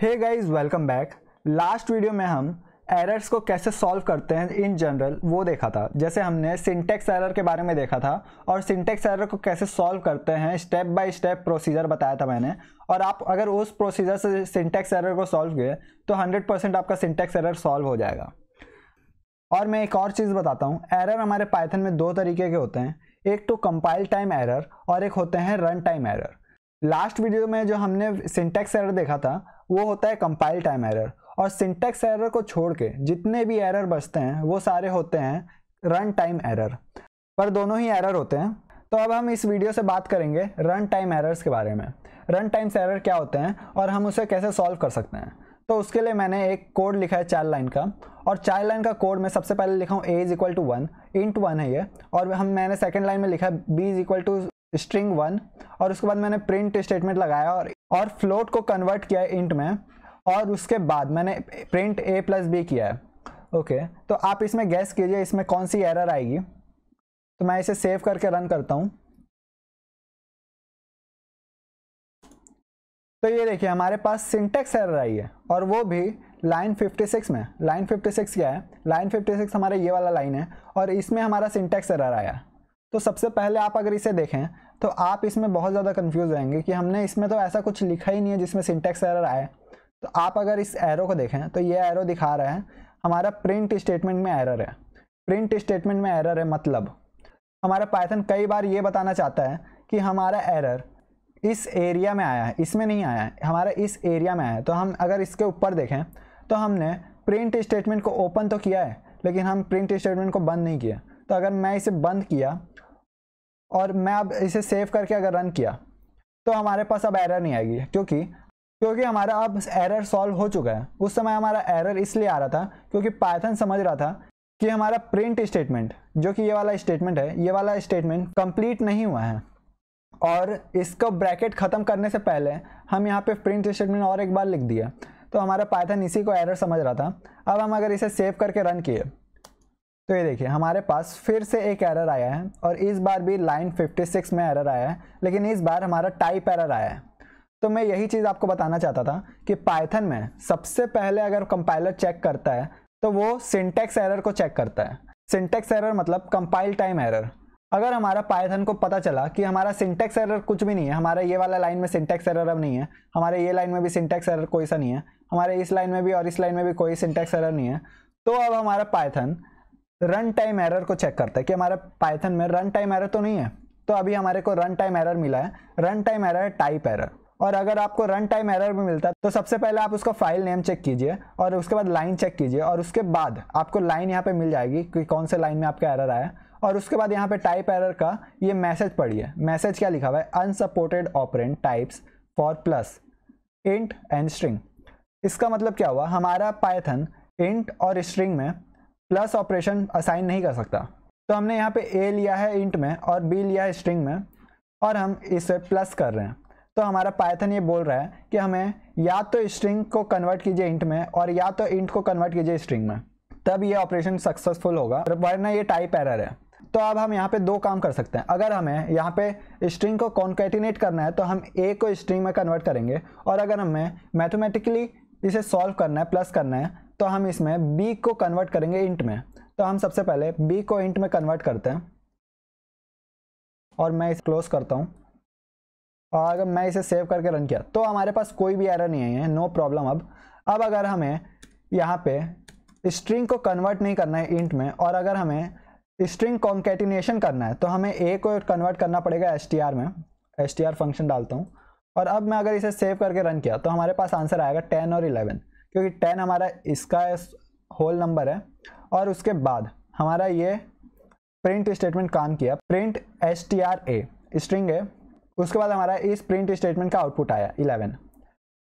हे guys welcome back last video में हम errors को कैसे सॉल्व करते हैं इन जनरल वो देखा था जैसे हमने सिंटेक्स एरर के बारे में देखा था और सिंटेक्स एरर को कैसे सॉल्व करते हैं स्टेप बाय स्टेप प्रोसीजर बताया था मैंने और आप अगर उस प्रोसीजर से सिंटेक्स एरर को सॉल्व किए तो 100% आपका सिंटेक्स एरर सॉल्व हो जाएगा और मैं एक और चीज़ बताता हूँ एरर हमारे पाइथन में दो तरीके के होते हैं एक तो कंपाइल टाइम एरर और एक होते हैं run time error last video में जो हमने सिंटेक्स एरर देखा था वो होता है कंपाइल टाइम एरर और सिंटेक्स एरर को छोड़ के जितने भी एरर बचते हैं वो सारे होते हैं रन टाइम एरर पर दोनों ही एरर होते हैं तो अब हम इस वीडियो से बात करेंगे रन टाइम एरर्स के बारे में रन टाइम्स एरर क्या होते हैं और हम उसे कैसे सॉल्व कर सकते हैं तो उसके लिए मैंने एक कोड लिखा है चार लाइन का और चार लाइन का कोड मैं सबसे पहले लिखा हूँ A is equal to one int one है ये और हम मैंने सेकेंड लाइन में लिखा है B is equal to string one और उसके बाद मैंने प्रिंट स्टेटमेंट लगाया और और फ्लोट को कन्वर्ट किया है इंट में और उसके बाद मैंने प्रिंट ए प्लस बी किया है ओके तो आप इसमें गैस कीजिए इसमें कौन सी एरर आएगी तो मैं इसे सेव करके रन करता हूँ तो ये देखिए हमारे पास सिंटेक्स एरर आई है और वो भी लाइन 56 में लाइन 56 क्या है लाइन 56 हमारा ये वाला लाइन है और इसमें हमारा सिंटेक्स एरर आया तो सबसे पहले आप अगर इसे देखें तो आप इसमें बहुत ज़्यादा कन्फ्यूज रहेंगे कि हमने इसमें तो ऐसा कुछ लिखा ही नहीं है जिसमें सिंटेक्स एरर आए तो आप अगर इस एरो को देखें तो ये एरो दिखा रहा है हमारा प्रिंट स्टेटमेंट में एरर है प्रिंट स्टेटमेंट में एरर है मतलब हमारा पाइथन कई बार ये बताना चाहता है कि हमारा एरर इस एरिया में आया है इसमें नहीं आया है हमारा इस एरिया में आया है तो हम अगर इसके ऊपर देखें तो हमने प्रिंट स्टेटमेंट को ओपन तो किया है लेकिन हम प्रिंट स्टेटमेंट को बंद नहीं किया तो अगर मैं इसे बंद किया और मैं अब इसे सेव करके अगर रन किया तो हमारे पास अब एरर नहीं आएगी क्योंकि क्योंकि हमारा अब एरर सॉल्व हो चुका है उस समय हमारा एरर इसलिए आ रहा था क्योंकि पाइथन समझ रहा था कि हमारा प्रिंट स्टेटमेंट जो कि ये वाला स्टेटमेंट है ये वाला स्टेटमेंट कंप्लीट नहीं हुआ है और इसका ब्रैकेट ख़त्म करने से पहले हम यहाँ पे प्रिंट स्टेटमेंट और एक बार लिख दिया तो हमारा पाइथन इसी को एरर समझ रहा था अब हम अगर इसे सेव करके रन किए तो ये देखिए हमारे पास फिर से एक एरर आया है और इस बार भी लाइन 56 में एरर आया है लेकिन इस बार हमारा टाइप एरर आया है तो मैं यही चीज़ आपको बताना चाहता था कि पाइथन में सबसे पहले अगर कंपाइलर चेक करता है तो वो सिंटेक्स एरर को चेक करता है सिंटेक्स एरर मतलब कंपाइल टाइम एरर अगर हमारा पाइथन को पता चला कि हमारा सिंटेक्स एरर कुछ भी नहीं है हमारा ये वाला लाइन में सिंटेक्स एरर अब नहीं है हमारे ये लाइन में भी सिंटेक्स एरर कोई सा नहीं है हमारे इस लाइन में भी और इस लाइन में भी कोई सिंटेक्स एरर नहीं है तो अब हमारा पाइथन रन टाइम एरर को चेक करता है कि हमारे पाइथन में रन टाइम एरर तो नहीं है तो अभी हमारे को रन टाइम एरर मिला है run time error type error और अगर आपको रन टाइम एरर भी मिलता है तो सबसे पहले आप उसका फाइल नेम चेक कीजिए और उसके बाद लाइन चेक कीजिए और उसके बाद आपको लाइन यहाँ पे मिल जाएगी कि कौन से लाइन में आपका एरर आया और उसके बाद यहाँ पे टाइप एरर का ये मैसेज पढ़िए मैसेज क्या लिखा हुआ है unsupported operand types for plus int and string इसका मतलब क्या हुआ हमारा पाइथन इंट और स्ट्रिंग में प्लस ऑपरेशन असाइन नहीं कर सकता तो हमने यहाँ पे ए लिया है इंट में और बी लिया है स्ट्रिंग में और हम इसे प्लस कर रहे हैं तो हमारा पाइथन ये बोल रहा है कि हमें या तो स्ट्रिंग को कन्वर्ट कीजिए इंट में और या तो इंट को कन्वर्ट कीजिए स्ट्रिंग में तब ये ऑपरेशन सक्सेसफुल होगा वरना ये टाइप एरर है तो अब हम यहाँ पे दो काम कर सकते हैं अगर हमें यहाँ पे स्ट्रिंग को कॉन्केटिनेट करना है तो हम ए को स्ट्रिंग में कन्वर्ट करेंगे और अगर हमें मैथमेटिकली इसे सॉल्व करना है प्लस करना है तो हम इसमें बी को कन्वर्ट करेंगे इंट में तो हम सबसे पहले बी को इंट में कन्वर्ट करते हैं और मैं इसे क्लोज करता हूँ और अगर मैं इसे सेव करके रन किया तो हमारे पास कोई भी एरर नहीं है नो प्रॉब्लम अब अब अगर हमें यहाँ पे स्ट्रिंग को कन्वर्ट नहीं करना है इंट में और अगर हमें स्ट्रिंग कॉन्केटिनेशन करना है तो हमें ए को कन्वर्ट करना पड़ेगा एस में एस फंक्शन डालता हूँ और अब मैं अगर इसे सेव करके रन किया तो हमारे पास आंसर आएगा टेन और इलेवन क्योंकि टेन हमारा इसका होल नंबर है और उसके बाद हमारा ये प्रिंट स्टेटमेंट काम किया print S T R A string है उसके बाद हमारा इस प्रिंट स्टेटमेंट का आउटपुट आया इलेवन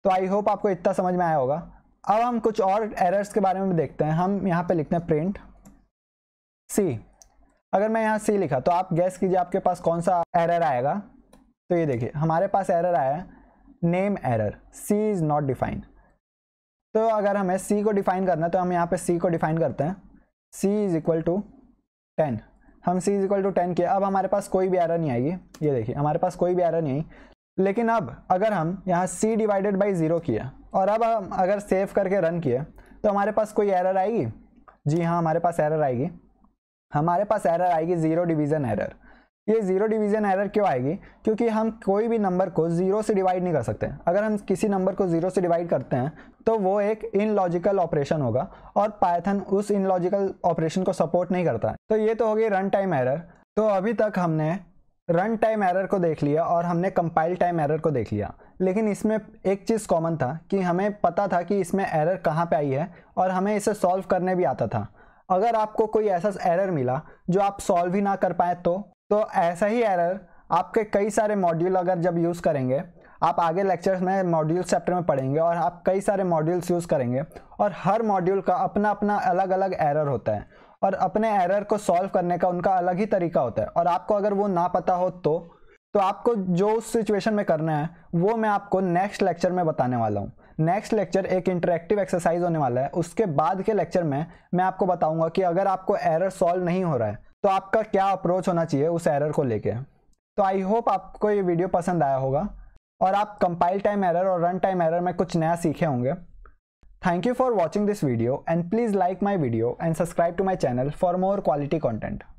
तो आई होप आपको इतना समझ में आया होगा अब हम कुछ और एरर्स के बारे में भी देखते हैं हम यहाँ पे लिखते हैं प्रिंट सी अगर मैं यहाँ सी लिखा तो आप गैस कीजिए आपके पास कौन सा एरर आएगा तो ये देखिए हमारे पास एरर आया है name error C is not defined तो अगर हमें सी को डिफाइन करना है तो हम यहाँ पे सी को डिफाइन करते हैं C is equal to ten हम C is equal to ten किया अब हमारे पास कोई भी एरर नहीं आएगी ये देखिए हमारे पास कोई भी एरर नहीं आई लेकिन अब अगर हम यहाँ सी डिवाइडेड बाई ज़ीरो किया और अब हम अगर सेव करके रन किए तो हमारे पास कोई एरर आएगी जी हाँ हमारे पास एरर आएगी हमारे पास एरर आएगी ज़ीरो डिवीज़न एरर ये जीरो डिवीजन एरर क्यों आएगी क्योंकि हम कोई भी नंबर को जीरो से डिवाइड नहीं कर सकते अगर हम किसी नंबर को जीरो से डिवाइड करते हैं तो वो एक इनलॉजिकल ऑपरेशन होगा और पायथन उस इनलॉजिकल ऑपरेशन को सपोर्ट नहीं करता तो ये तो होगी रन टाइम एरर तो अभी तक हमने रन टाइम एरर को देख लिया और हमने कंपाइल टाइम एरर को देख लिया लेकिन इसमें एक चीज़ कॉमन था कि हमें पता था कि इसमें एरर कहाँ पे आई है और हमें इसे सॉल्व करने भी आता था अगर आपको कोई ऐसा एरर मिला जो आप सॉल्व ही ना कर पाए तो तो ऐसा ही एरर आपके कई सारे मॉड्यूल अगर जब यूज़ करेंगे आप आगे लेक्चर्स में मॉड्यूल्स चैप्टर में पढ़ेंगे और आप कई सारे मॉड्यूल्स यूज़ करेंगे और हर मॉड्यूल का अपना अपना अलग अलग एरर होता है और अपने एरर को सॉल्व करने का उनका अलग ही तरीका होता है और आपको अगर वो ना पता हो तो तो आपको जो उस सिचुएशन में करना है वो मैं आपको नेक्स्ट लेक्चर में बताने वाला हूँ नेक्स्ट लेक्चर एक इंटरेक्टिव एक्सरसाइज होने वाला है उसके बाद के लेक्चर में मैं आपको बताऊंगा कि अगर आपको एरर सॉल्व नहीं हो रहा है तो आपका क्या अप्रोच होना चाहिए उस एरर को लेके तो आई होप आपको ये वीडियो पसंद आया होगा और आप कंपाइल टाइम एरर और रन टाइम एरर में कुछ नया सीखे होंगे thank you for watching this video and please like my video and subscribe to my channel for more quality content